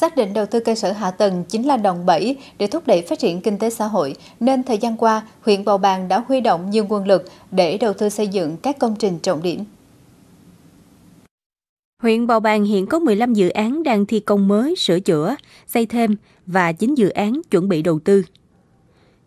Xác định đầu tư cơ sở hạ tầng chính là đòn bẩy để thúc đẩy phát triển kinh tế xã hội, nên thời gian qua, huyện Bầu Bàng đã huy động nhiều nguồn lực để đầu tư xây dựng các công trình trọng điểm. Huyện Bào Bàng hiện có 15 dự án đang thi công mới, sửa chữa, xây thêm và 9 dự án chuẩn bị đầu tư.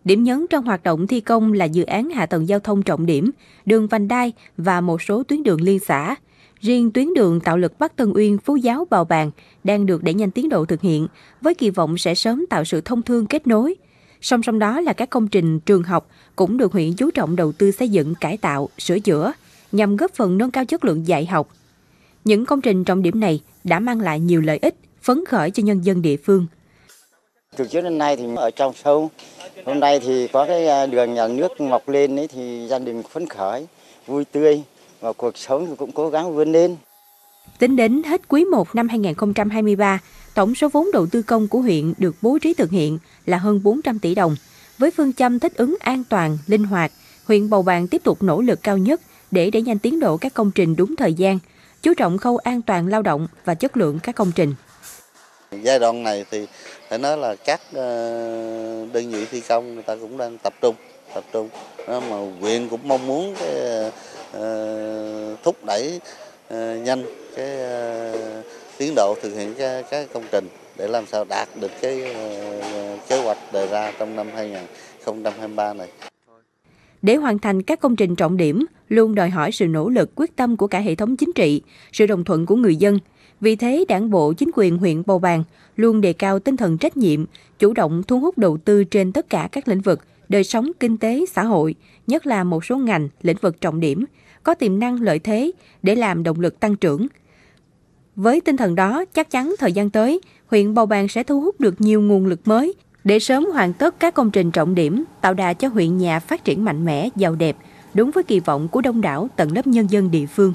Điểm nhấn trong hoạt động thi công là dự án hạ tầng giao thông trọng điểm, đường vành đai và một số tuyến đường liên xã, Riêng tuyến đường tạo lực Bắc Tân Uyên, Phú Giáo, Bào Bàng đang được đẩy nhanh tiến độ thực hiện, với kỳ vọng sẽ sớm tạo sự thông thương kết nối. Song song đó là các công trình trường học cũng được huyện chú trọng đầu tư xây dựng, cải tạo, sửa chữa nhằm góp phần nâng cao chất lượng dạy học. Những công trình trọng điểm này đã mang lại nhiều lợi ích, phấn khởi cho nhân dân địa phương. Từ trước đến nay thì ở trong sâu, hôm nay thì có cái à, đường nhà nước mọc lên ấy thì gia đình phấn khởi, vui tươi, và cuộc sống thì cũng cố gắng vươn lên. Tính đến hết quý 1 năm 2023, tổng số vốn đầu tư công của huyện được bố trí thực hiện là hơn 400 tỷ đồng. Với phương châm thích ứng an toàn, linh hoạt, huyện Bầu Bàng tiếp tục nỗ lực cao nhất để đẩy nhanh tiến độ các công trình đúng thời gian, chú trọng khâu an toàn lao động và chất lượng các công trình. Giai đoạn này thì phải nói là các ờ, đơn vị thi công người ta cũng đang tập trung, tập trung. mà huyện cũng mong muốn cái Ờ, thúc đẩy ờ, nhanh cái ờ, tiến độ thực hiện các, công trình để làm sao đạt được cái kế hoạch đề ra trong năm 2023 này. Để hoàn thành các công trình trọng điểm luôn đòi hỏi sự nỗ lực quyết tâm của cả hệ thống chính trị, sự đồng thuận của người dân. Vì thế, Đảng bộ chính quyền huyện Bầu Bàng luôn đề cao tinh thần trách nhiệm, chủ động thu hút đầu tư trên tất cả các lĩnh vực, đời sống kinh tế, xã hội, nhất là một số ngành, lĩnh vực trọng điểm, có tiềm năng lợi thế để làm động lực tăng trưởng. Với tinh thần đó, chắc chắn thời gian tới, huyện Bầu Bàng sẽ thu hút được nhiều nguồn lực mới để sớm hoàn tất các công trình trọng điểm, tạo đà cho huyện nhà phát triển mạnh mẽ, giàu đẹp, đúng với kỳ vọng của đông đảo tầng lớp nhân dân địa phương.